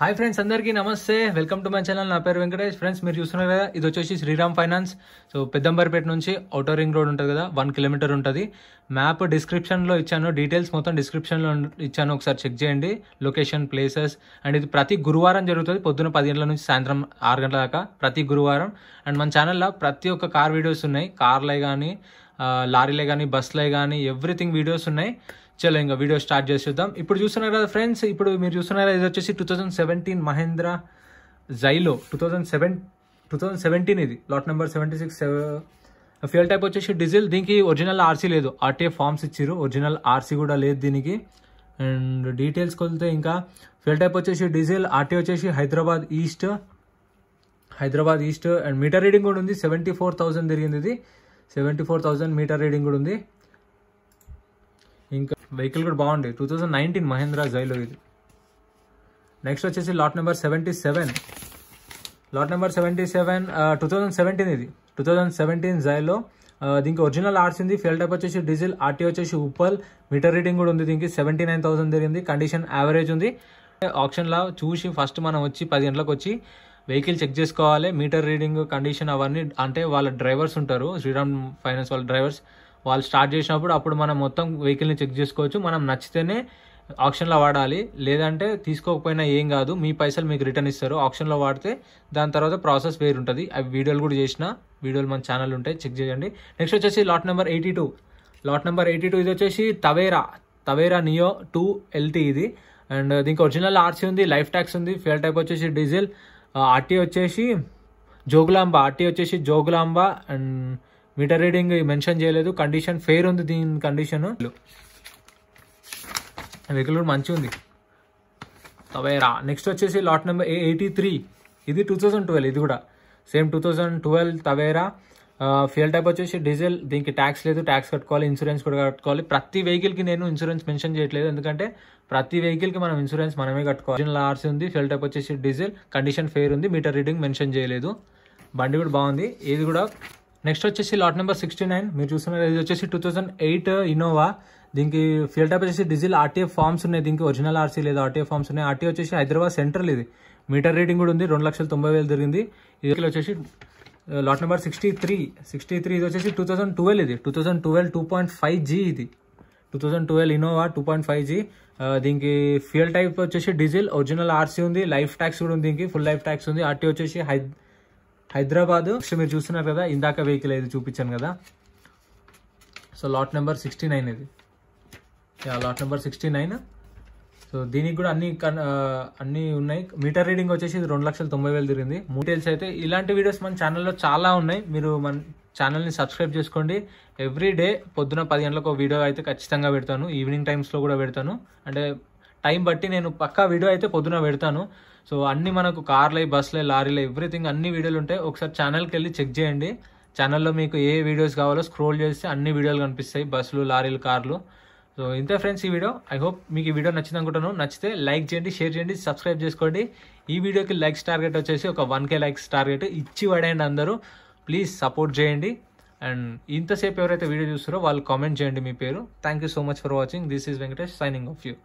hi friends అందరికీ నమస్తే welcome to my channel నా పేరు వెంకటేష్ ఫ్రెండ్స్ మీరు చూస్తున్నారు కదా ఇది వచ్చేసి శ్రీరామ్ ఫైనాన్స్ సో పెద్దంబర్పేట నుంచి అవుటర్ రింగ్ రోడ్ ఉంటుంది కదా వన్ కిలోమీటర్ ఉంటుంది మ్యాప్ డిస్క్రిప్షన్లో ఇచ్చాను డీటెయిల్స్ మొత్తం డిస్క్రిప్షన్లో ఇచ్చాను ఒకసారి చెక్ చేయండి లొకేషన్ ప్లేసెస్ అండ్ ఇది ప్రతి గురువారం జరుగుతుంది పొద్దున్న పది గంటల నుంచి సాయంత్రం ఆరు గంటల దాకా ప్రతి గురువారం అండ్ మన ఛానల్లో ప్రతి ఒక్క కార్ వీడియోస్ ఉన్నాయి కార్లే కానీ లారీలే కానీ బస్లే కానీ ఎవ్రీథింగ్ వీడియోస్ ఉన్నాయి చలో ఇంకా వీడియో స్టార్ట్ చేసేద్దాం ఇప్పుడు చూస్తున్నారు కదా ఫ్రెండ్స్ ఇప్పుడు మీరు చూస్తున్నారు ఇది వచ్చేసి two thousand seventeen Mahindra Xylo two thousand seven two thousand seventeen ఇది lot number seventy six fuel type వచ్చేసి డీజిల్ దీనికి ఒరిజినల్ ఆర్సీ లేదు ఆర్టీఏ ఫామ్స్ ఇచ్చారు ఒరిజినల్ ఆర్సీ కూడా లేదు దీనికి అండ్ డీటెయిల్స్ కొలితే ఇంకా ఫ్యూల్ టైప్ వచ్చేసి డీజిల్ ఆర్టీ వచ్చేసి Hyderabad east Hyderabad east and meter reading కూడా ఉంది సెవెంటీ ఫోర్ థౌజండ్ తిరిగింది ఇది seventy four thousand meter reading కూడా ఉంది ఇంకా వెహికల్ కూడా బాగుంది two thousand nineteen Mahindra Xylo ఇది నెక్స్ట్ వచ్చేసి lot number seventy seven lot number seventy seven two thousand seventeen ఇది టూ థౌజండ్ సెవెంటీన్ జైలో దీనికి ఒరిజినల్ ఆర్ట్స్ ఉంది టైప్ వచ్చేసి డీజిల్ ఆర్టీ వచ్చేసి ఉప్పల్ మీటర్ రీడింగ్ కూడా ఉంది దీనికి సెవెంటీ నైన్ థౌసండ్ జరిగింది కండిషన్ యావరేజ్ ఉంది ఆప్షన్లా చూసి ఫస్ట్ మనం వచ్చి పది గంటలకు వచ్చి వెహికల్ చెక్ చేసుకోవాలి మీటర్ రీడింగ్ కండిషన్ అవన్నీ అంటే వాళ్ళ డ్రైవర్స్ ఉంటారు శ్రీరామ్ ఫైనాన్స్ వాళ్ళ డ్రైవర్స్ వాళ్ళు స్టార్ట్ చేసినప్పుడు అప్పుడు మనం మొత్తం వెహికల్ని చెక్ చేసుకోవచ్చు మనం నచ్చితేనే ఆప్షన్లో వాడాలి లేదంటే తీసుకోకపోయినా ఏం కాదు మీ పైసలు మీకు రిటర్న్ ఇస్తారు ఆప్షన్లో వాడితే దాని తర్వాత ప్రాసెస్ వేరు ఉంటుంది అవి వీడియోలు కూడా చేసిన వీడియోలు మన ఛానల్ ఉంటాయి చెక్ చేయండి నెక్స్ట్ వచ్చేసి lot number eighty two lot number eighty two ఇది వచ్చేసి Tavera Tavera Neo two LT ఇది అండ్ దీనికి ఒరిజినల్ ఆర్సీ ఉంది లైఫ్ ట్యాక్స్ ఉంది ఫ్యూల్ టైప్ వచ్చేసి డీజిల్ ఆర్టీ uh, వచ్చేసి జోగులాంబ ఆర్టీ వచ్చేసి Jogulamba and meter reading mention చేయలేదు కండిషన్ ఫెయిర్ ఉంది దీని కండిషన్ వెహికల్ కూడా మంచిగా ఉంది తవేరా నెక్స్ట్ వచ్చేసి lot number A eighty three ఇది టూ థౌజండ్ ట్వెల్వ్ ఇది కూడా same two thousand twelve Tavera fuel type వచ్చేసి డీజిల్ దీనికి ట్యాక్స్ లేదు ట్యాక్స్ కట్టుకోవాలి ఇన్సూరెన్స్ కూడా కట్టుకోవాలి ప్రతి వెహికల్కి నేను ఇన్సూరెన్స్ మెన్షన్ చేయట్లేదు ఎందుకంటే ప్రతి వెహికల్కి మనం ఇన్సూరెన్స్ మనమే కట్టుకోవాలి ఒరిజినల్ ఆర్సీ ఉంది ఫ్యూల్ టైప్ వచ్చేసి డీజిల్ కండిషన్ ఫెయిర్ ఉంది మీటర్ రీడింగ్ మెన్షన్ చేయలేదు బండి కూడా బాగుంది ఇది కూడా నెక్స్ట్ వచ్చేసి లాట్ నెంబర్ 69 ఇది చూస్తున్నారు ఇది వచ్చేసి 2008 ఇనోవా దానికి ఫ్యూయల్ టైప్ వచ్చేసి డీజిల్ ఆర్టిఎఫ్ ఫామ్స్ ఉన్నాయి దానికి ఒరిజినల్ ఆర్సీ లేదు ఆర్టిఎఫ్ ఫామ్స్ ఉన్నాయి ఆర్టి వచ్చేసి హైదరాబాద్ సెంట్రల్ ఇది మీటర్ రీడింగ్ కూడా ఉంది 2 లక్షల 90 వేలు జరిగింది ఇది వచ్చేసి లాట్ నెంబర్ 63 63 ఇది వచ్చేసి 2012 ఇది 2012 2.5g ఇది 2012 ఇనోవా 2.5g దానికి ఫ్యూయల్ టైప్ వచ్చేసి డీజిల్ ఒరిజినల్ ఆర్సీ ఉంది లైఫ్ టాక్స్ కూడా ఉంది దానికి ఫుల్ లైఫ్ టాక్స్ ఉంది ఆర్టి వచ్చేసి హై హైదరాబాద్ మీరు చూస్తున్నారు కదా ఇందాక వెహికల్ ఏది చూపించాను కదా so lot number sixty nine ఇది lot number sixty nine so దీనికి కూడా అన్ని అన్నీ ఉన్నాయి మీటర్ రీడింగ్ వచ్చేసి ఇది రెండు లక్షల తొంభై వేలు తిరిగింది మూటేల్స్ అయితే ఇలాంటి వీడియోస్ మన ఛానల్లో చాలా ఉన్నాయి మీరు మన ఛానల్ని సబ్స్క్రైబ్ చేసుకోండి ఎవ్రీ డే పొద్దున పది గంటలకు ఒక వీడియో అయితే ఖచ్చితంగా పెడతాను ఈవినింగ్ టైమ్స్లో కూడా పెడతాను అంటే టైం బట్టి నేను పక్కా వీడియో అయితే పొద్దున పెడతాను సో అన్ని మనకు కార్లు బస్సులు లారీలు ఎవ్రీథింగ్ అన్ని వీడియోలు ఉంటాయి ఒకసారి ఛానల్కి వెళ్ళి చెక్ చేయండి ఛానల్లో మీకు ఏ వీడియోస్ కావాలో స్క్రోల్ చేస్తే అన్ని వీడియోలు కనిపిస్తాయి బస్సులు లారీలు కార్లు సో ఇంతే ఫ్రెండ్స్ ఈ వీడియో ఐ హోప్ మీకు ఈ వీడియో నచ్చింది అనుకుంటాను నచ్చితే లైక్ చేయండి షేర్ చేయండి సబ్స్క్రైబ్ చేసుకోండి ఈ వీడియోకి లైక్స్ టార్గెట్ వచ్చేసి ఒక వన్ కే లైక్స్ టార్గెట్ ఇచ్చి పడేయండి అందరూ ప్లీజ్ సపోర్ట్ చేయండి అండ్ ఇంతసేపు ఎవరైతే వీడియో చూస్తారో వాళ్ళు కామెంట్ చేయండి మీ పేరు thank so much for watching this is Venkatesh signing off you